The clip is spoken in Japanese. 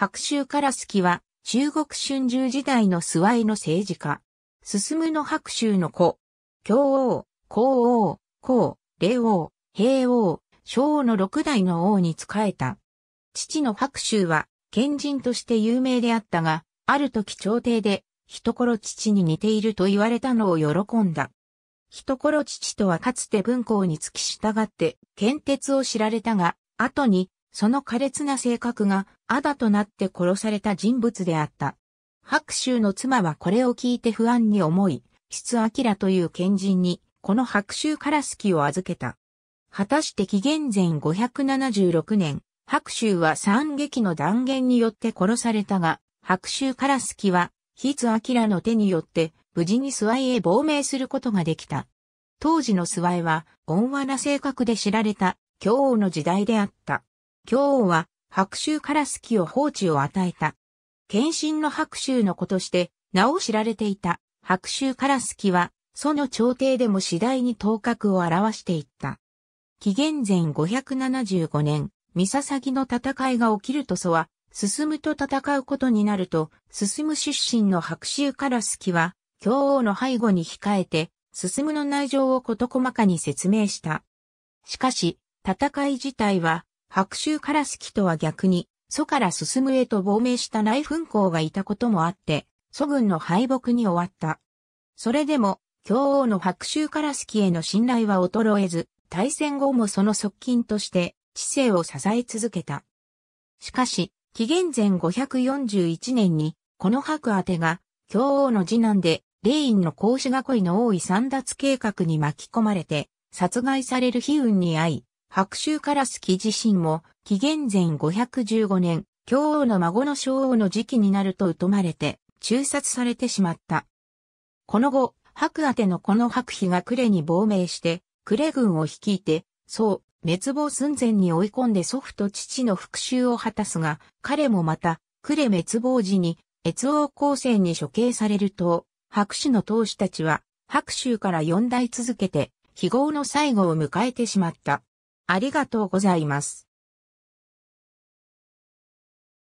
白州から好きは、中国春秋時代の諏訪の政治家。進むの白州の子。京王、皇王、皇、霊王、平王、昭王の六代の王に仕えた。父の白州は、賢人として有名であったが、ある時朝廷で、人頃父に似ていると言われたのを喜んだ。人頃父とはかつて文皇に付き従って、献鉄を知られたが、後にその苛烈な性格が、アダとなって殺された人物であった。白州の妻はこれを聞いて不安に思い、質明という賢人に、この白州からキを預けた。果たして紀元前576年、白州は三撃の断言によって殺されたが、白州からキは、筆明の手によって、無事に諏訪へ亡命することができた。当時の諏訪へは、温和な性格で知られた、京王の時代であった。京王は白州から好きを放置を与えた。献身の白州の子として名を知られていた白州から好きは、その朝廷でも次第に頭角を表していった。紀元前575年、三笹木の戦いが起きると祖は、進むと戦うことになると、進む出身の白州から好きは、京王の背後に控えて、進むの内情を事細かに説明した。しかし、戦い自体は、白州からきとは逆に、祖から進むへと亡命した内紛公がいたこともあって、祖軍の敗北に終わった。それでも、京王の白州からきへの信頼は衰えず、大戦後もその側近として、知性を支え続けた。しかし、紀元前541年に、この白宛てが、京王の次男で、霊院の孔子囲いの多い三奪計画に巻き込まれて、殺害される悲運に遭い、白州カラスキ自身も、紀元前515年、京王の孫の昭王の時期になると疎まれて、中殺されてしまった。この後、白宛のこの白妃が呉に亡命して、呉軍を率いて、そう、滅亡寸前に追い込んで祖父と父の復讐を果たすが、彼もまた、呉滅亡時に、越王高専に処刑されると、白州の当主たちは、白州から四代続けて、非業の最後を迎えてしまった。ありがとうございます。